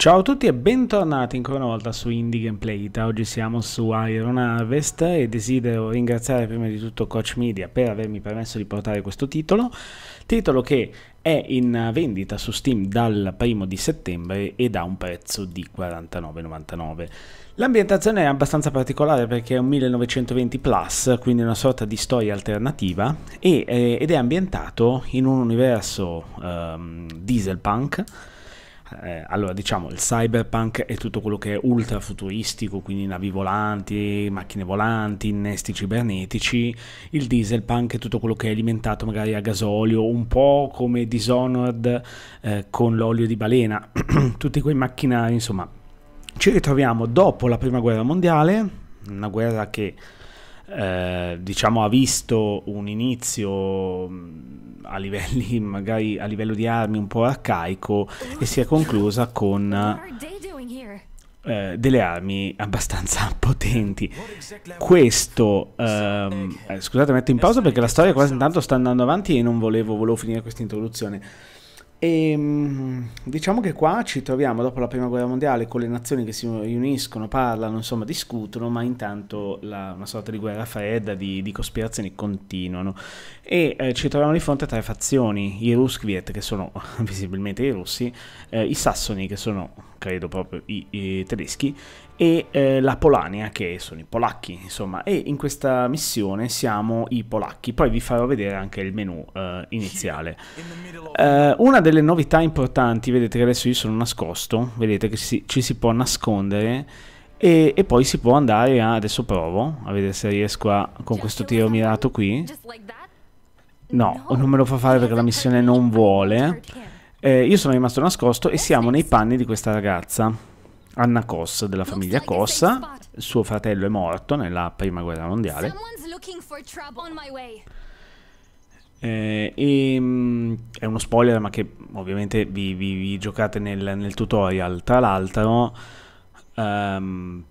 Ciao a tutti e bentornati ancora una volta su Indie Gameplay. Oggi siamo su Iron Harvest e desidero ringraziare prima di tutto Coach Media per avermi permesso di portare questo titolo, titolo che è in vendita su Steam dal primo di settembre ed ha un prezzo di 49,99. L'ambientazione è abbastanza particolare perché è un 1920 plus, quindi una sorta di storia alternativa eh, ed è ambientato in un universo um, ehm, diesel punk eh, allora diciamo il cyberpunk è tutto quello che è ultra futuristico, quindi navi volanti, macchine volanti, innesti cibernetici, il dieselpunk è tutto quello che è alimentato magari a gasolio, un po' come Dishonored eh, con l'olio di balena, tutti quei macchinari, insomma. Ci ritroviamo dopo la prima guerra mondiale, una guerra che eh, diciamo, ha visto un inizio mm, a, livelli, magari, a livello di armi un po' arcaico e si è conclusa con eh, delle armi abbastanza potenti. Questo, ehm, eh, scusate, metto in pausa perché la storia quasi intanto sta andando avanti e non volevo, volevo finire questa introduzione. E ehm, diciamo che qua ci troviamo dopo la prima guerra mondiale con le nazioni che si riuniscono, parlano, insomma discutono, ma intanto la, una sorta di guerra fredda, di, di cospirazioni continuano. E eh, ci troviamo di fronte a tre fazioni, i Ruskviet che sono visibilmente i russi, eh, i Sassoni che sono credo proprio i, i tedeschi e eh, la Polania, che sono i polacchi, insomma, e in questa missione siamo i polacchi. Poi vi farò vedere anche il menu eh, iniziale. Eh, una delle novità importanti, vedete che adesso io sono nascosto, vedete che si, ci si può nascondere e, e, poi si può andare a... adesso provo, a vedere se riesco a... con questo tiro mirato qui. No, non me lo fa fare perché la missione non vuole. Eh, io sono rimasto nascosto e siamo nei panni di questa ragazza Anna Coss della famiglia Cossa, suo fratello è morto nella prima guerra mondiale. Eh, e, mh, mm, è uno spoiler, ma che ovviamente vi, vi, vi giocate nel, nel, tutorial. Tra l'altro, um,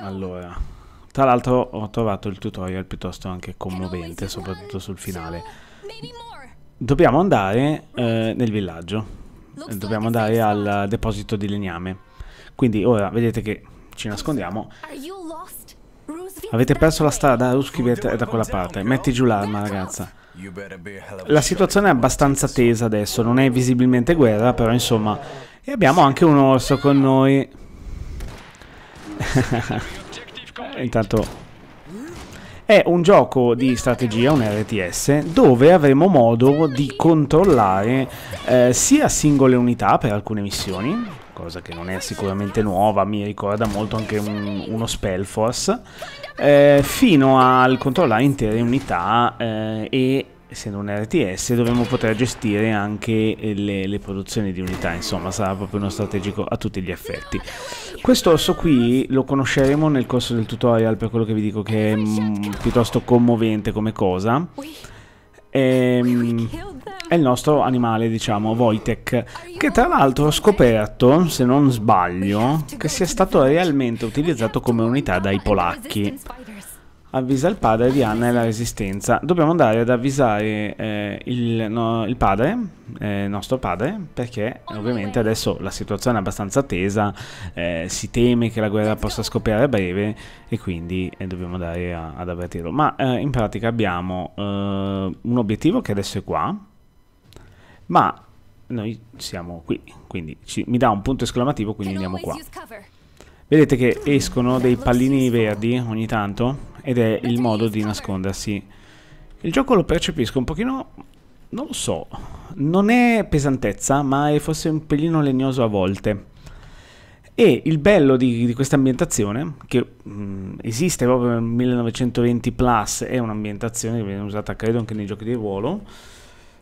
allora, tra l'altro, ho trovato il tutorial piuttosto anche commovente, soprattutto sul finale. Dobbiamo andare eh, nel villaggio, dobbiamo andare al deposito di legname. Quindi ora vedete che ci nascondiamo. Avete perso la strada? Roosevelt è da quella parte. Metti giù l'arma, ragazza. La situazione è abbastanza tesa adesso, non è visibilmente guerra, però insomma... E abbiamo anche un orso con noi. Intanto... È un gioco di strategia, un RTS, dove avremo modo di controllare eh, sia singole unità per alcune missioni, cosa che non è sicuramente nuova, mi ricorda molto anche un, uno Spellforce, eh, fino al controllare intere unità eh, e essendo un RTS dovremmo poter gestire anche le, le, produzioni di unità, insomma sarà proprio uno strategico a tutti gli effetti. Questo orso qui lo conosceremo nel corso del tutorial per quello che vi dico che è mh, mm, piuttosto commovente come cosa e, ehm, è il nostro animale, diciamo, Wojtek, che tra l'altro ho scoperto, se non sbaglio, che sia stato realmente utilizzato come unità dai polacchi. Avvisa il padre di Anna e la resistenza. Dobbiamo andare ad avvisare eh, il, no, il, padre, eh, nostro padre, perché ovviamente adesso la situazione è abbastanza tesa, eh, si teme che la guerra possa scoppiare a breve e quindi eh, dobbiamo andare a, ad avvertirlo. Ma eh, in pratica abbiamo eh, un obiettivo che adesso è qua, ma noi siamo qui, quindi ci, mi dà un punto esclamativo, quindi andiamo qua. Vedete che escono dei pallini verdi ogni tanto ed è il modo di nascondersi. Il gioco lo percepisco un pochino, non lo so, non è pesantezza, ma è forse un pelino legnoso a volte. E il bello di, di questa ambientazione, che mh, mm, esiste proprio nel 1920 Plus, è un'ambientazione che viene usata credo anche nei giochi di ruolo,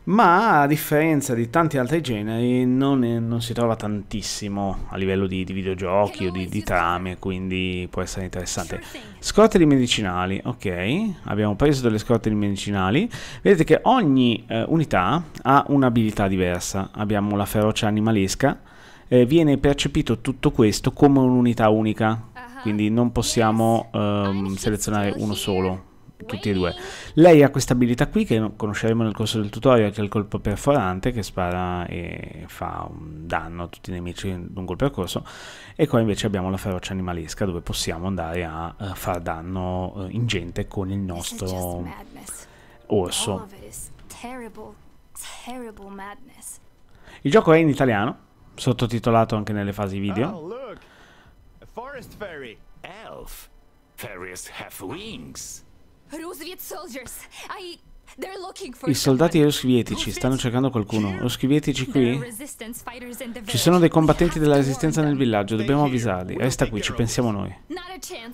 ma a differenza di tanti altri generi non, è, non si trova tantissimo a livello di, di videogiochi o di, di, trame, quindi può essere interessante. Scorte di medicinali, ok, abbiamo preso delle scorte di medicinali, vedete che ogni eh, unità ha un'abilità diversa, abbiamo la ferocia animalesca, eh, viene percepito tutto questo come un'unità unica, quindi non possiamo ehm, selezionare uno solo, tutti e due. Lei ha questa abilità qui che conosceremo nel corso del tutorial, che è il colpo perforante, che spara e fa un danno a tutti i nemici lungo il percorso, e qua invece abbiamo la ferocia animalesca, dove possiamo andare a uh, far danno uh, ingente con il nostro orso. il gioco è in italiano, sottotitolato anche nelle fasi video. Ah, forest fairy, elf. Fairies have wings. I soldati eurosvietici stanno cercando qualcuno. Eurosvietici qui? Ci sono dei combattenti della resistenza nel villaggio, dobbiamo avvisarli. Resta eh, qui, ci pensiamo noi.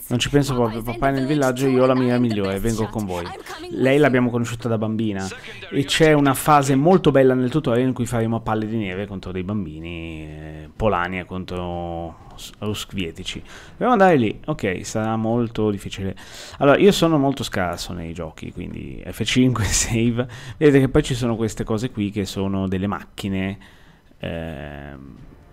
Non ci penso proprio, papà è nel villaggio, io ho la mia migliore, vengo con voi. Lei l'abbiamo conosciuta da bambina e c'è una fase molto bella nel tutorial in cui faremo a palle di neve contro dei bambini, eh, Polania contro sovietici. Dobbiamo andare lì. Ok, sarà molto difficile. Allora, io sono molto scarso nei giochi, quindi F5 save. Vedete che poi ci sono queste cose qui che sono delle macchine. Eh,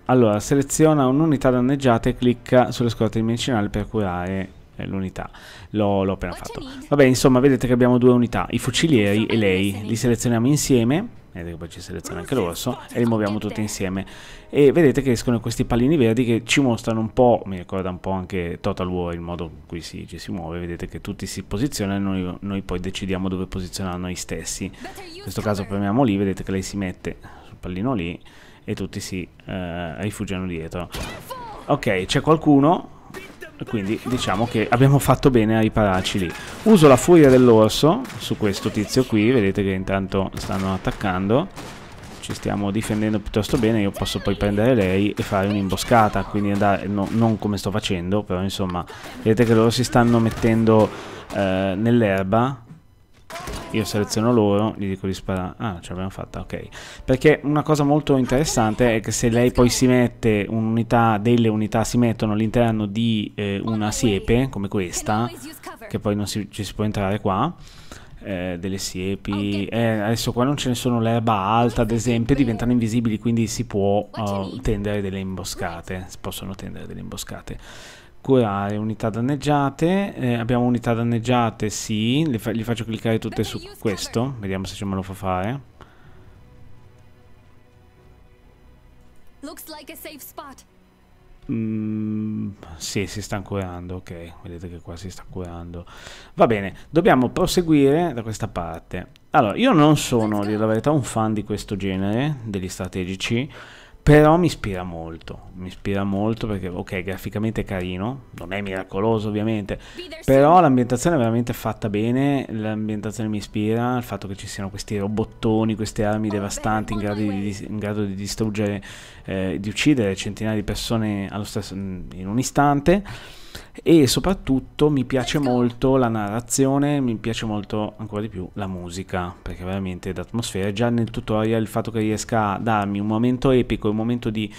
allora, seleziona un'unità danneggiata e clicca sulle scorte medicinali per curare l'unità l'ho, l'ho appena fatto vabbè insomma vedete che abbiamo due unità i fucilieri e lei li selezioniamo insieme vedete eh, che poi ci seleziona anche l'orso e li muoviamo tutti insieme e vedete che escono questi pallini verdi che ci mostrano un po' mi ricorda un po' anche Total War il modo in cui si, ci si muove vedete che tutti si posizionano e noi, noi poi decidiamo dove posizionare noi stessi in questo caso premiamo lì vedete che lei si mette sul pallino lì e tutti si eh, rifugiano dietro ok c'è qualcuno quindi diciamo che abbiamo fatto bene a ripararci lì. Uso la furia dell'orso su questo tizio qui, vedete che intanto stanno attaccando, ci stiamo difendendo piuttosto bene, io posso poi prendere lei e fare un'imboscata, quindi andare, no, non come sto facendo, però insomma, vedete che loro si stanno mettendo eh, nell'erba, io seleziono loro, gli dico di sparare. Ah, ce l'abbiamo fatta, ok. Perché una cosa molto interessante è che se lei poi si mette un'unità, delle unità si mettono all'interno di eh, una siepe, come questa, che poi non si, ci si può entrare qua, eh, delle siepi. Eh, adesso qua non ce ne sono l'erba alta, ad esempio, diventano invisibili, quindi si può uh, tendere delle imboscate. Si possono tendere delle imboscate curare unità danneggiate eh, abbiamo unità danneggiate sì le fa faccio cliccare tutte su questo vediamo se ce me lo fa fare Mm, sì, si sta curando, ok, vedete che qua si sta curando. Va bene, dobbiamo proseguire da questa parte. Allora, io non sono, di dire la verità, un fan di questo genere, degli strategici, però mi ispira molto, mi ispira molto perché ok, graficamente è carino, non è miracoloso ovviamente, però l'ambientazione è veramente fatta bene, l'ambientazione mi ispira, il fatto che ci siano questi robottoni, queste armi oh, devastanti in grado di, in grado di distruggere, eh, di uccidere centinaia di persone stesso, in un istante e soprattutto mi piace molto la narrazione, mi piace molto ancora di più la musica, perché veramente d'atmosfera, già nel tutorial il fatto che riesca a darmi un momento epico, un momento di,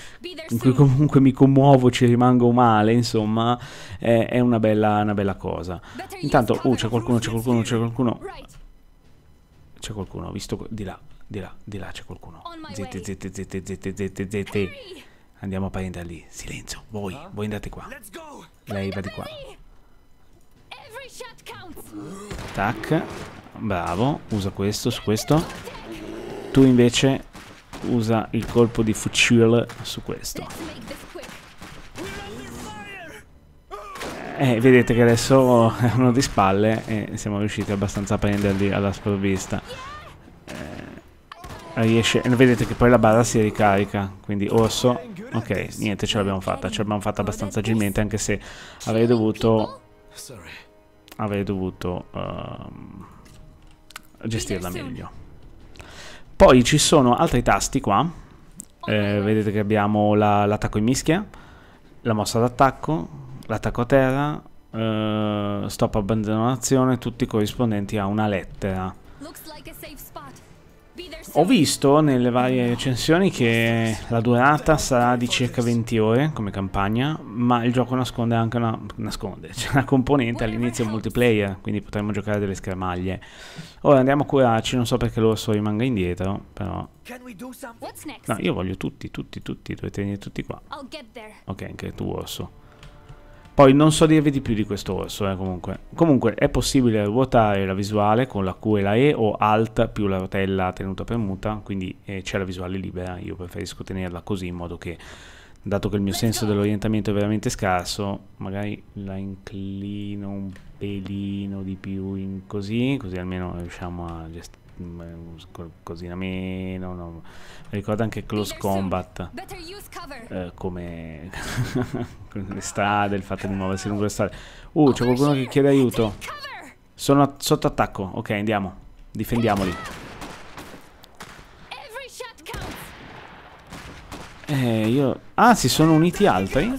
in cui comunque mi commuovo, ci rimango male, insomma, è, è una, bella, una, bella, cosa. Intanto, uh, c'è qualcuno, c'è qualcuno, c'è qualcuno. C'è qualcuno, visto di là, di là, di là c'è qualcuno. Zitti, zitti, zitti, zitti, zitti, zitti. Andiamo a prenderli. Silenzio, voi, voi andate qua. Let's go! Lei va di qua. Tac. Bravo. Usa questo su questo. Tu invece usa il colpo di fucile su questo. Eh, vedete che adesso è uno di spalle e siamo riusciti abbastanza a prenderli alla sprovvista. Eh, riesce, vedete che poi la barra si ricarica, quindi Orso Ok, niente, ce l'abbiamo fatta, ce l'abbiamo fatta abbastanza agilmente, anche se avrei dovuto... Avrei dovuto uh, gestirla meglio. Poi ci sono altri tasti qua. Oh, eh, vedete che abbiamo l'attacco in mischia, la mossa d'attacco, l'attacco a terra, eh, stop abbandonazione, tutti corrispondenti a una lettera. Ho visto nelle varie recensioni che la durata sarà di circa 20 ore come campagna, ma il gioco nasconde anche una, nasconde, una componente all'inizio multiplayer, quindi potremmo giocare delle schermaglie. Ora andiamo a curarci, non so perché l'orso rimanga indietro, però... No, io voglio tutti, tutti, tutti, dovete venire tutti qua. Ok, anche tu orso. Poi non so dirvi di più di questo orso, eh, comunque. Comunque è possibile ruotare la visuale con la Q e la E o Alt più la rotella tenuta premuta, quindi eh, c'è la visuale libera, io preferisco tenerla così in modo che, dato che il mio senso dell'orientamento è veramente scarso, magari la inclino un pelino di più in così, così almeno riusciamo a gestire qualcosina mm, eh, meno. No. ricordo anche Close Combat eh, come le strade, il fatto di muoversi lungo le strade. Uh, c'è qualcuno che chiede aiuto. Sono sotto attacco. Ok, andiamo. Difendiamoli. Eh, io... Ah, si sono uniti altri?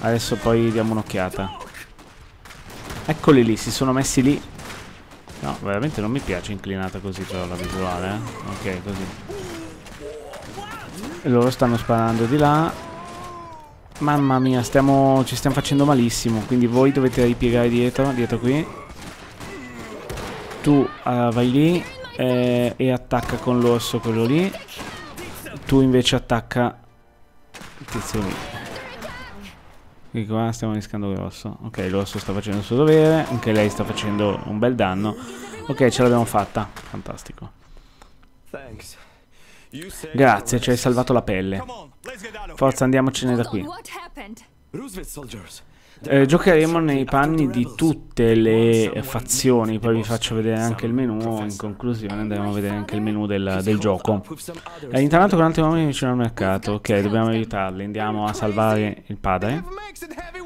Adesso poi diamo un'occhiata. Eccoli lì, si sono messi lì No, veramente non mi piace inclinata così però la visuale, eh. Ok, così. E loro stanno sparando di là. Mamma mia, stiamo, ci stiamo facendo malissimo. Quindi voi dovete ripiegare dietro, dietro qui. Tu uh, vai lì eh, e attacca con l'orso quello lì. Tu invece attacca il tizio lì. Qui qua stiamo rischiando grosso. Ok, l'orso sta facendo il suo dovere. Anche lei sta facendo un bel danno. Ok, ce l'abbiamo fatta. Fantastico. Grazie, ci hai salvato la pelle. Forza, andiamocene da qui. Roosevelt soldiers. Eh, giocheremo nei panni di tutte le fazioni, poi vi faccio vedere anche il menu, in conclusione andremo a vedere anche il menu del, del gioco. Eh, intanto con altri uomini vicino al mercato, ok dobbiamo aiutarli, andiamo a salvare il padre.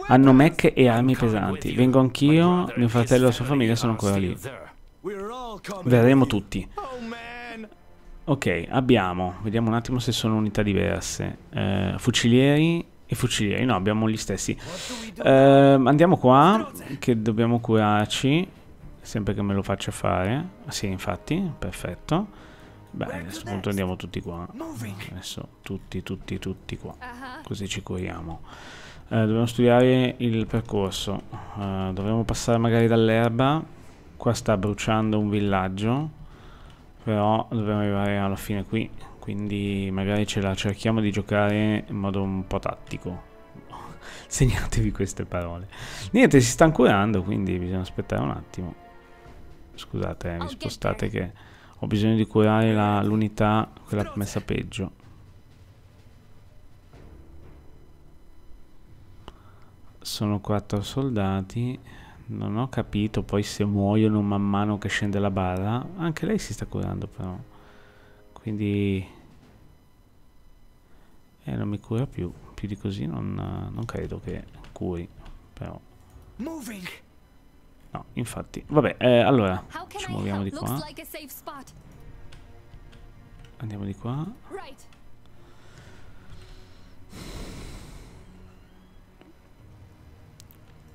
Hanno mech e armi pesanti, vengo anch'io, mio fratello e la sua famiglia sono ancora lì. Verremo tutti. Ok, abbiamo, vediamo un attimo se sono unità diverse. Eh, fucilieri, e fucilieri, eh, no, abbiamo gli stessi. Eh, andiamo qua, che dobbiamo curarci. Sempre che me lo faccia fare. Ah, sì, infatti, perfetto. Beh, a questo punto andiamo tutti qua. Adesso tutti, tutti, tutti qua. Così ci curiamo. Eh, dobbiamo studiare il percorso. Eh, dovremmo passare magari dall'erba. Qua sta bruciando un villaggio. Però dobbiamo arrivare alla fine qui quindi magari ce la cerchiamo di giocare in modo un po' tattico. Segnatevi queste parole. Niente, si stanno curando, quindi bisogna aspettare un attimo. Scusate, eh, mi oh, spostate che ho bisogno di curare l'unità, quella messa peggio. Sono quattro soldati. Non ho capito poi se muoiono man mano che scende la barra. Anche lei si sta curando però quindi eh, non mi cura più più di così non, non credo che curi però no infatti vabbè eh, allora ci muoviamo di qua andiamo di qua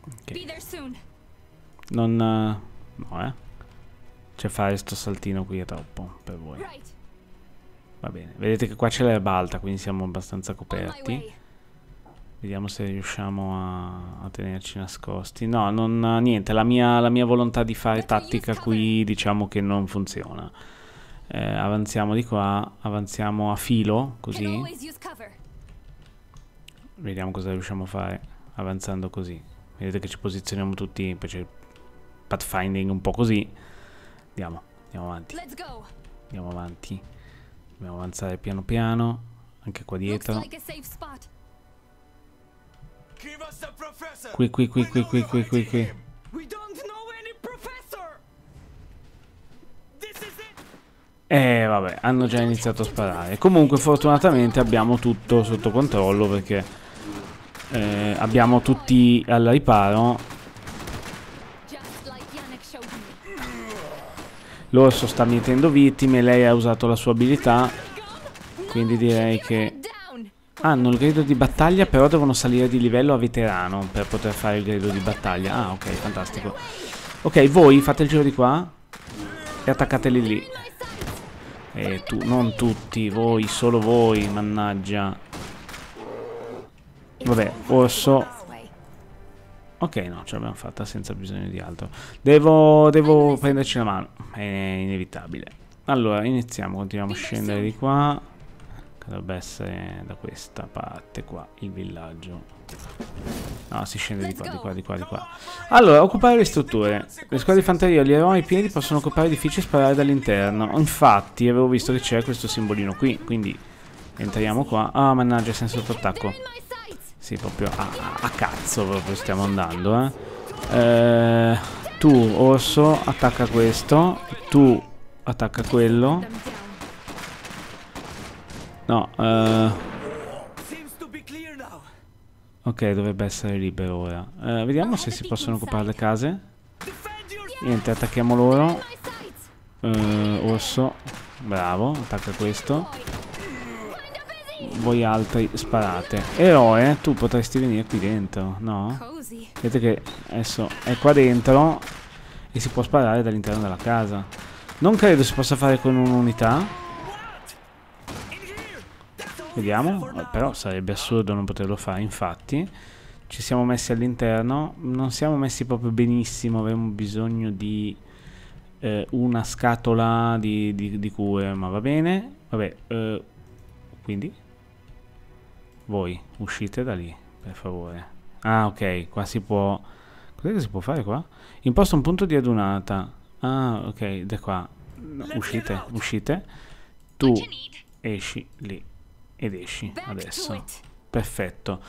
okay. non eh, no eh cioè fare sto saltino qui è troppo per voi Va bene, vedete che qua c'è l'erba alta, quindi siamo abbastanza coperti. Vediamo se riusciamo a, a tenerci nascosti. No, non, niente, la mia, la mia, volontà di fare tattica qui diciamo che non funziona. Eh, avanziamo di qua, avanziamo a filo, così. Vediamo cosa riusciamo a fare avanzando così. Vedete che ci posizioniamo tutti, poi c'è pathfinding un po' così. Andiamo, andiamo avanti. Andiamo avanti. Dobbiamo avanzare piano piano. Anche qua dietro. Qui, qui, qui, qui, qui, qui, qui, qui. E eh, vabbè, hanno già iniziato a sparare. Comunque fortunatamente abbiamo tutto sotto controllo perché eh, abbiamo tutti al riparo L'orso sta mietendo vittime, lei ha usato la sua abilità, quindi direi che... Ah, hanno il grido di battaglia, però devono salire di livello a veterano per poter fare il grido di battaglia. Ah, ok, fantastico. Ok, voi fate il giro di qua e attaccateli lì. E tu, non tutti, voi, solo voi, mannaggia. Vabbè, orso Ok, no, ce l'abbiamo fatta senza bisogno di altro. Devo, devo prenderci la mano. È inevitabile. Allora, iniziamo, continuiamo a scendere di qua. Che dovrebbe essere da questa parte qua, il villaggio. No, si scende di qua, di qua, di qua, di qua. Allora, occupare le strutture. Le squadre di fanteria, gli eroi piedi possono occupare edifici e sparare dall'interno. Infatti, avevo visto che c'è questo simbolino qui, quindi entriamo qua. Ah, mannaggia, siamo sotto attacco. Sì, proprio a, a cazzo proprio stiamo andando, eh. eh. Tu, orso, attacca questo. Tu, attacca quello. No, eh... Ok, dovrebbe essere libero ora. Eh, vediamo se si possono occupare le case. Niente, attacchiamo loro. Eh, orso. Bravo, attacca questo voi altri sparate. Eroe, tu potresti venire qui dentro, no? Vedete che adesso è qua dentro e si può sparare dall'interno della casa. Non credo si possa fare con un'unità. Vediamo, però sarebbe assurdo non poterlo fare, infatti. Ci siamo messi all'interno, non siamo messi proprio benissimo, avremmo bisogno di eh, una scatola di, di, di, cure, ma va bene. Vabbè, eh, quindi voi, uscite da lì, per favore. Ah, ok, qua si può... Cos'è che si può fare qua? Imposta un punto di adunata. Ah, ok, da qua. No, uscite, uscite. Tu esci lì ed esci adesso. Perfetto,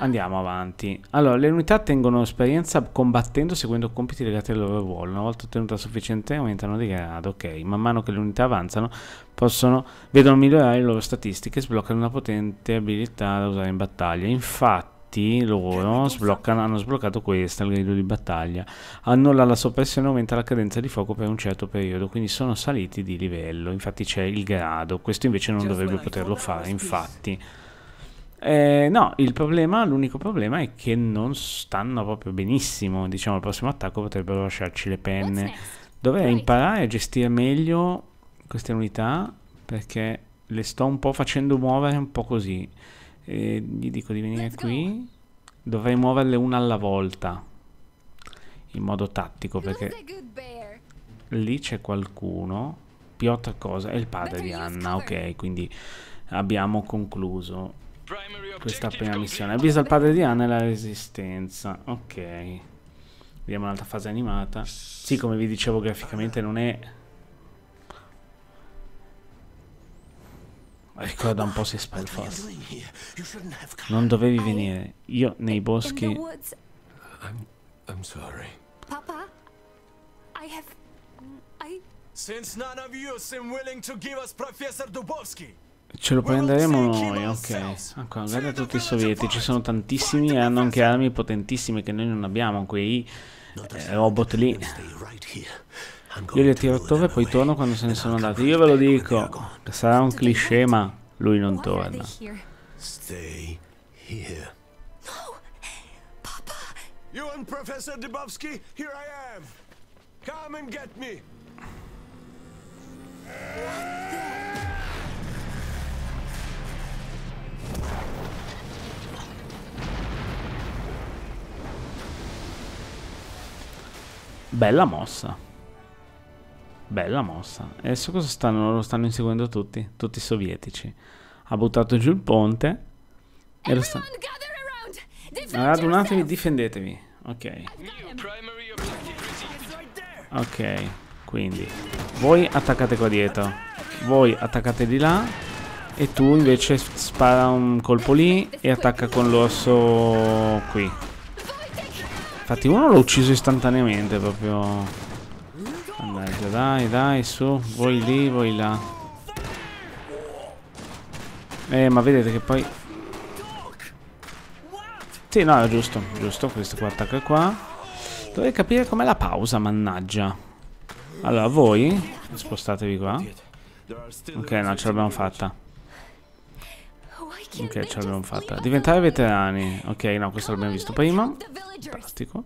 andiamo avanti. Allora, le unità tengono esperienza combattendo seguendo compiti legati al loro ruolo. Una volta ottenuta sufficiente aumentano di grado, ok. Man mano che le unità avanzano possono, vedono migliorare le loro statistiche e sbloccano una potente abilità da usare in battaglia. Infatti loro hanno sbloccato questa il grido di battaglia annulla la soppressione e aumenta la cadenza di fuoco per un certo periodo quindi sono saliti di livello infatti c'è il grado questo invece non dovrebbe poterlo fare infatti eh, no, il problema, l'unico problema è che non stanno proprio benissimo. Diciamo, al prossimo attacco potrebbero lasciarci le penne. Dovrei imparare a gestire meglio queste unità perché le sto un po' facendo muovere un po' così. E gli dico di venire qui. Dovrei muoverle una alla volta in modo tattico perché lì c'è qualcuno. Piotr cosa? È il padre di Anna, ok, quindi abbiamo concluso questa prima missione. Avvisa il padre di Anna e la resistenza. Ok. Vediamo un'altra fase animata. Sì, come vi dicevo graficamente non è... Ricorda un po' se Spellforce. Non dovevi venire. Io nei boschi... I'm, I'm sorry. Papa, I have... I... Since none of you seem willing to give us Professor Dubovsky, Ce lo prenderemo noi, ok. Ecco, guarda tutti i sovietici, sono tantissimi e hanno anche armi potentissime che noi non abbiamo, quei eh, robot lì. Io li tiro ottobre e poi torno quando se ne sono andati. Io ve lo dico, sarà un cliché ma lui non torna. Stay here. No! You and Professor Dubovsky, here I am. Come and get me. What the... Bella mossa. Bella mossa. Adesso cosa stanno? Lo stanno inseguendo tutti? Tutti i sovietici. Ha buttato giù il ponte. E lo sta... Radunatevi, difendetevi. Ok. Ok. Quindi. Voi attaccate qua dietro. Voi attaccate di là. E tu invece spara un colpo lì e attacca con l'orso qui. Infatti uno l'ho ucciso istantaneamente proprio. Mannaggia, dai, dai, su. Voi lì, voi là. Eh, ma vedete che poi... Sì, no, è giusto, giusto. Questo qua attacca qua. Dovrei capire com'è la pausa, mannaggia. Allora, voi spostatevi qua. Ok, no, ce l'abbiamo fatta. Ok, ce l'abbiamo fatta. Diventare veterani. Ok, no, questo l'abbiamo visto prima. Fantastico.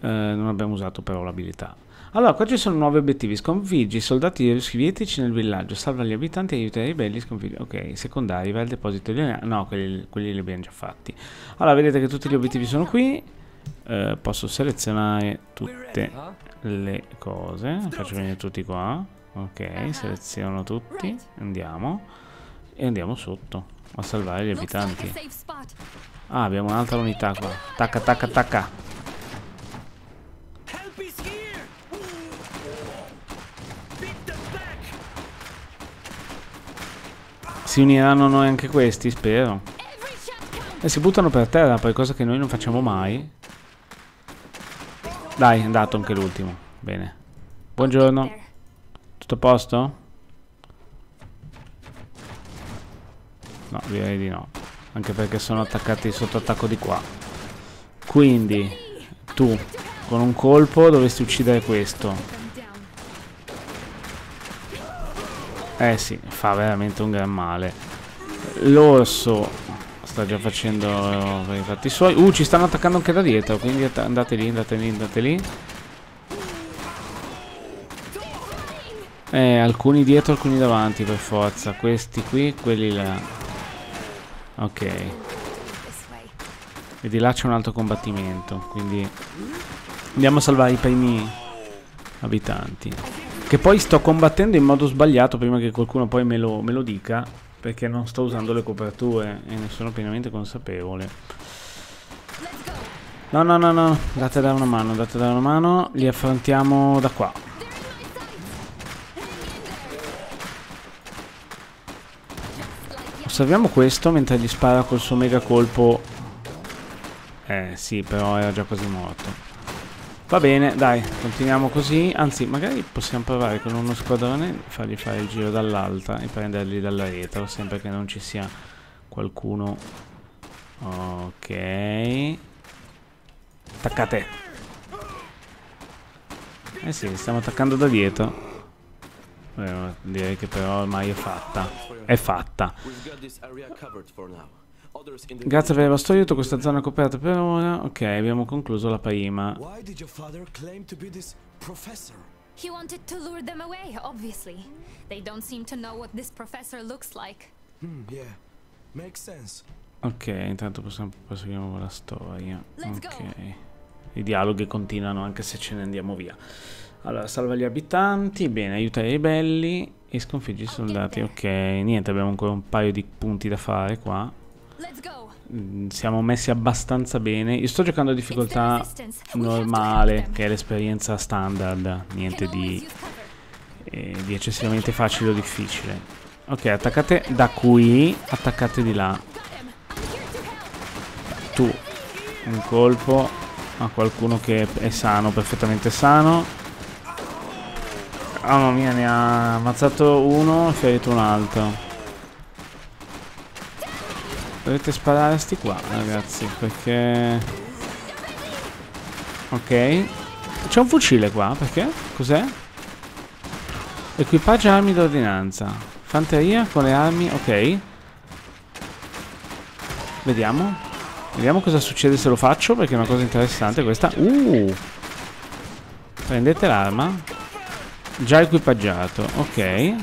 Eh, non abbiamo usato però l'abilità. Allora, qua ci sono nuovi obiettivi. Sconfiggi i soldati sovietici nel villaggio, salva gli abitanti e aiuta i ribelli. Sconfiggi. Ok, secondari, va al deposito di... No, quelli, quelli, li abbiamo già fatti. Allora, vedete che tutti gli obiettivi sono qui. Eh, posso selezionare tutte le cose. Faccio venire tutti qua. Ok, uh-huh. seleziono tutti. Andiamo. E andiamo sotto a salvare gli abitanti. Ah, abbiamo un'altra unità qua. Attacca, attacca, attacca. Si uniranno noi anche questi, spero. E eh, si buttano per terra, poi cosa che noi non facciamo mai. Dai, è andato anche l'ultimo. Bene. Buongiorno. Tutto a posto? No, direi di no. Anche perché sono attaccati sotto attacco di qua. Quindi, tu, con un colpo, dovresti uccidere questo. Eh sì, fa veramente un gran male. L'orso sta già facendo eh, per i fatti suoi. Uh, ci stanno attaccando anche da dietro, quindi andate lì, andate lì, andate lì. Eh, alcuni dietro, alcuni davanti per forza. Questi qui, quelli là. Ok. E di là c'è un altro combattimento, quindi andiamo a salvare i primi abitanti. Che poi sto combattendo in modo sbagliato prima che qualcuno poi me lo, me lo dica, perché non sto usando le coperture e ne sono pienamente consapevole. No, no, no, no, date da una mano, date da una mano, li affrontiamo da qua. Salviamo questo mentre gli spara col suo mega colpo. Eh sì, però era già quasi morto. Va bene, dai, continuiamo così. Anzi, magari possiamo provare con uno squadrone fargli fare il giro dall'alta e prenderli dalla retro, sempre che non ci sia qualcuno. Ok. Attaccate. Eh sì, stiamo attaccando da dietro. Eh, direi che però ormai è fatta. È fatta. Grazie per il vostro aiuto, questa zona è coperta per ora. Ok, abbiamo concluso la prima. He wanted to lure them away, obviously. They don't seem to know what this professor looks like. Hmm, yeah. Makes sense. Ok, intanto possiamo proseguiamo la storia. Ok. I dialoghi continuano anche se ce ne andiamo via. Allora, salva gli abitanti, bene, aiuta i ribelli e sconfiggi i soldati. Ok, niente, abbiamo ancora un paio di punti da fare qua. Mm, siamo messi abbastanza bene. Io sto giocando a difficoltà normale, che è l'esperienza standard, niente di, eh, di eccessivamente facile o difficile. Ok, attaccate da qui, attaccate di là. Tu, un colpo a qualcuno che è sano, perfettamente sano. Oh, mamma mia, ne ha ammazzato uno e ferito un altro. Dovete sparare sti qua, ragazzi, perché... Ok. C'è un fucile qua, perché? Cos'è? Equipaggia armi d'ordinanza. Fanteria con le armi... Ok. Vediamo. Vediamo cosa succede se lo faccio, perché è una cosa interessante questa. Uh! Prendete l'arma. Già equipaggiato, ok.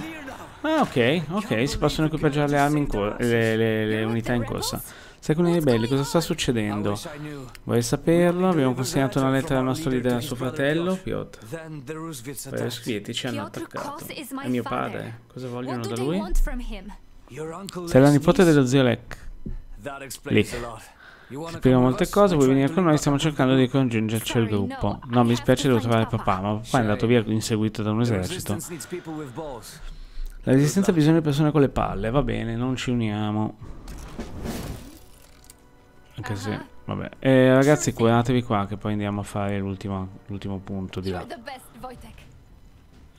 Ah, ok, ok, si possono equipaggiare le armi in corsa, le, le, le unità in corsa. Secondo i ribelli, cosa sta succedendo? Vuoi saperlo? Abbiamo consegnato una lettera al nostro leader e al suo fratello, Piotr. I sovietici ci hanno attaccato. È mio padre. Cosa vogliono da lui? Sei la nipote dello zio Lek. Lek. Sappiamo molte cose, vuoi venire con noi? Stiamo cercando di congiungerci al gruppo. No, mi spiace, devo trovare papà, ma papà è andato via inseguito da un esercito. La resistenza ha bisogno di persone con le palle, va bene, non ci uniamo. Anche se, vabbè. Eh, ragazzi, curatevi qua che poi andiamo a fare l'ultimo punto di là.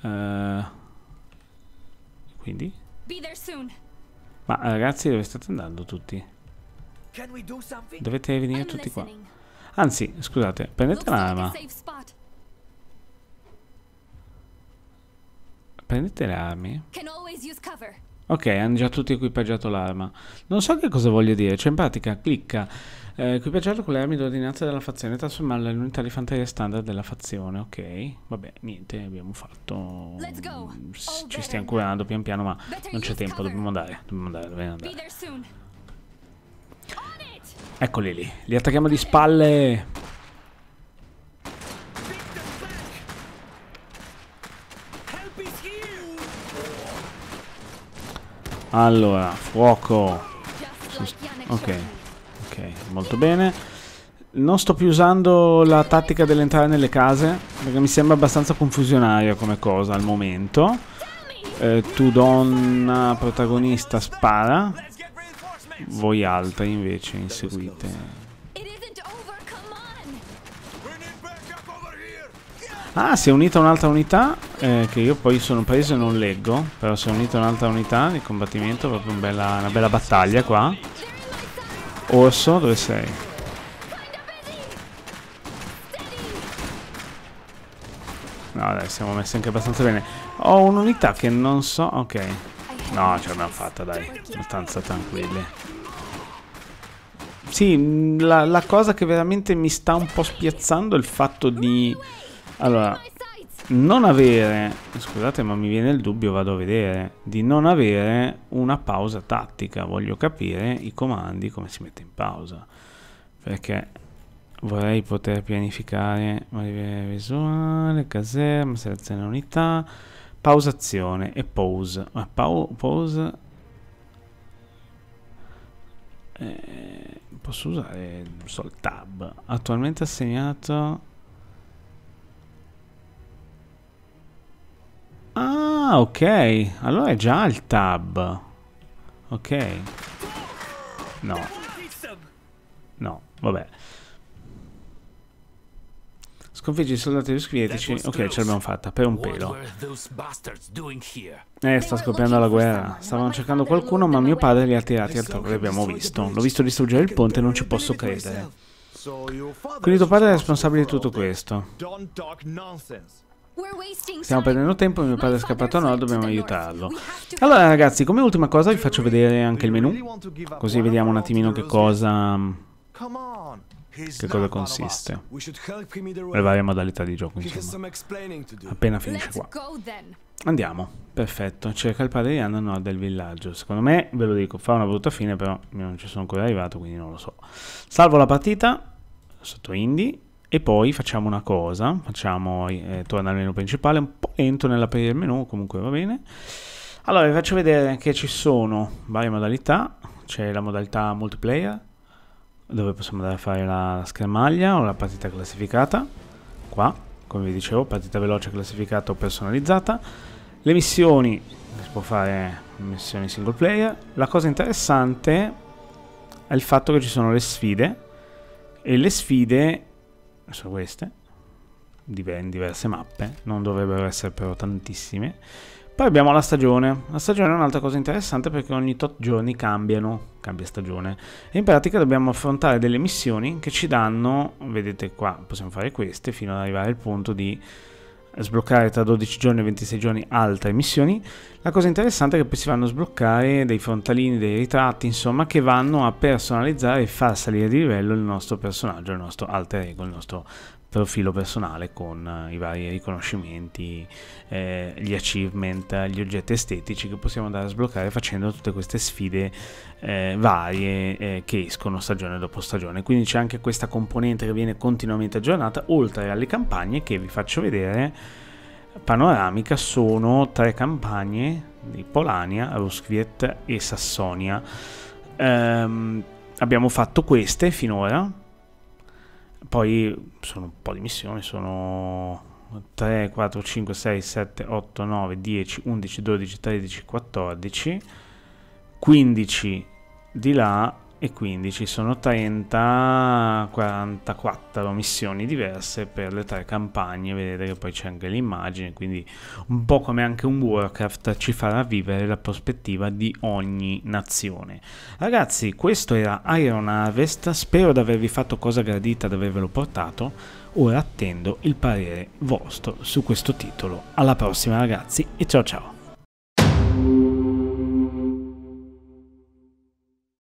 Uh, quindi? Ma eh, ragazzi, dove state andando tutti? Dovete venire tutti qua. Anzi, scusate, prendete l'arma. Prendete le armi. Ok, hanno già tutti equipaggiato l'arma. Non so che cosa voglio dire, cioè in pratica clicca eh, equipaggiarlo con le armi d'ordinanza della fazione e trasformarla in unità di fanteria standard della fazione, ok? Vabbè, niente, abbiamo fatto... Mm, ci stiamo curando pian piano, ma non c'è tempo, dobbiamo andare, dobbiamo andare, dobbiamo andare. Eccoli lì, li attacchiamo di spalle. Allora, fuoco. Ok, ok, molto bene. Non sto più usando la tattica dell'entrare nelle case, perché mi sembra abbastanza confusionaria come cosa al momento. Eh, tu donna protagonista spara, voi altri invece inseguite. Ah, si è unita un'altra unità eh, che io poi sono preso e non leggo, però si è unita un'altra unità di combattimento, proprio un bella, una bella battaglia qua. Orso, dove sei? No, dai, siamo messi anche abbastanza bene. Ho un'unità che non so... Ok. No, ce l'abbiamo fatta, dai. Abbastanza tranquilli. Sì, mm, la, la, cosa che veramente mi sta un po' spiazzando è il fatto di... Allora, non avere... Scusate, ma mi viene il dubbio, vado a vedere. Di non avere una pausa tattica. Voglio capire i comandi, come si mette in pausa. Perché vorrei poter pianificare... Visuale, caserma, selezione unità pausazione e pause. Ma pau pause... Eh, posso usare so, il tab. Attualmente assegnato... Ah, ok. Allora è già il tab. Ok. No. No, vabbè. Sconfiggi i soldati sovietici. Ok, ce l'abbiamo fatta, per un pelo. Eh, sta scoppiando la guerra. Stavano cercando qualcuno, ma mio padre li ha tirati altrove, l'abbiamo visto. L'ho visto distruggere il ponte non ci posso credere. Quindi tuo padre è responsabile di tutto questo. Stiamo perdendo tempo, mio padre è scappato a nord, dobbiamo aiutarlo. Allora ragazzi, come ultima cosa vi faccio vedere anche il menu, così vediamo un attimino che cosa... Che cosa consiste? Le varie modalità di gioco, insomma. Appena finisce qua. Andiamo, perfetto. Cerca il padre di Anna no, del villaggio. Secondo me, ve lo dico, fa una brutta fine, però io non ci sono ancora arrivato, quindi non lo so. Salvo la partita, sotto Indy, e poi facciamo una cosa. Facciamo, eh, torna al menu principale, un po' lento nell'aprire il menu, comunque va bene. Allora, vi faccio vedere che ci sono varie modalità. C'è la modalità multiplayer, dove possiamo andare a fare la, schermaglia o la partita classificata qua come vi dicevo partita veloce classificata o personalizzata le missioni si può fare missioni single player la cosa interessante è il fatto che ci sono le sfide e le sfide sono queste in diverse mappe non dovrebbero essere però tantissime poi abbiamo la stagione. La stagione è un'altra cosa interessante perché ogni tot giorni cambiano, cambia stagione. E in pratica dobbiamo affrontare delle missioni che ci danno, vedete qua, possiamo fare queste fino ad arrivare al punto di sbloccare tra 12 giorni e 26 giorni altre missioni. La cosa interessante è che poi si vanno a sbloccare dei frontalini, dei ritratti, insomma, che vanno a personalizzare e far salire di livello il nostro personaggio, il nostro alter ego, il nostro profilo personale con eh, i vari riconoscimenti, eh, gli achievement, gli oggetti estetici che possiamo andare a sbloccare facendo tutte queste sfide eh, varie eh, che escono stagione dopo stagione. Quindi c'è anche questa componente che viene continuamente aggiornata, oltre alle campagne che vi faccio vedere panoramica sono tre campagne di Polania, Ruskviet e Sassonia. Ehm, abbiamo fatto queste finora poi sono un po' di missioni, sono 3, 4, 5, 6, 7, 8, 9, 10, 11, 12, 13, 14, 15 di là e quindi ci sono 30-44 missioni diverse per le tre campagne, vedete che poi c'è anche l'immagine, quindi un po' come anche un Warcraft ci farà vivere la prospettiva di ogni nazione. Ragazzi, questo era Iron Harvest, spero di avervi fatto cosa gradita ad avervelo portato, ora attendo il parere vostro su questo titolo. Alla prossima ragazzi e ciao ciao!